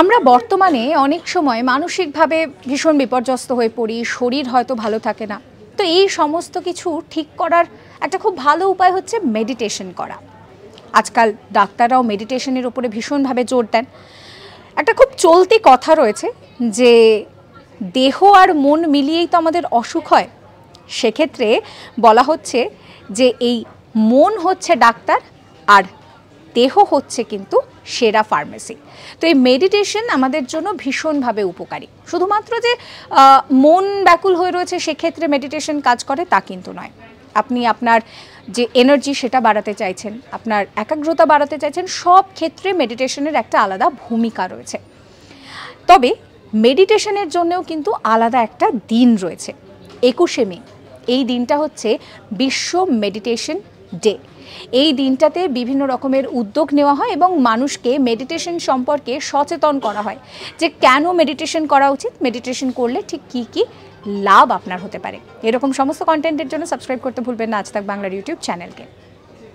আমরা বর্তমানে অনেক সময় মানসিকভাবে ভীষণ বিপর্যস্ত হয়ে পড়ি শরীর হয়তো ভালো থাকে না তো এই সমস্ত কিছু ঠিক করার একটা খুব ভালো উপায় হচ্ছে মেডিটেশন করা আজকাল ডাক্তাররাও মেডিটেশনের উপরে ভীষণভাবে জোর দেন একটা খুব চলতি কথা রয়েছে যে দেহ আর মন মিলিয়েই তো আমাদের অসুখ হয় সেক্ষেত্রে বলা হচ্ছে যে এই মন হচ্ছে ডাক্তার আর দেহ হচ্ছে কিন্তু সেরা ফার্মেসি তো এই মেডিটেশন আমাদের জন্য ভীষণভাবে উপকারী শুধুমাত্র যে মন ব্যাকুল হয়ে রয়েছে সেক্ষেত্রে মেডিটেশন কাজ করে তা কিন্তু নয় আপনি আপনার যে এনার্জি সেটা বাড়াতে চাইছেন আপনার একাগ্রতা বাড়াতে চাইছেন সব ক্ষেত্রে মেডিটেশনের একটা আলাদা ভূমিকা রয়েছে তবে মেডিটেশনের জন্যও কিন্তু আলাদা একটা দিন রয়েছে একুশে মে এই দিনটা হচ্ছে বিশ্ব মেডিটেশন ডে এই দিনটাতে বিভিন্ন রকমের উদ্যোগ নেওয়া হয় এবং মানুষকে মেডিটেশন সম্পর্কে সচেতন করা হয় যে কেন মেডিটেশন করা উচিত মেডিটেশন করলে ঠিক কী কী লাভ আপনার হতে পারে এরকম সমস্ত কন্টেন্টের জন্য সাবস্ক্রাইব করতে ভুলবেন না আজ তাক বাংলার ইউটিউব চ্যানেলকে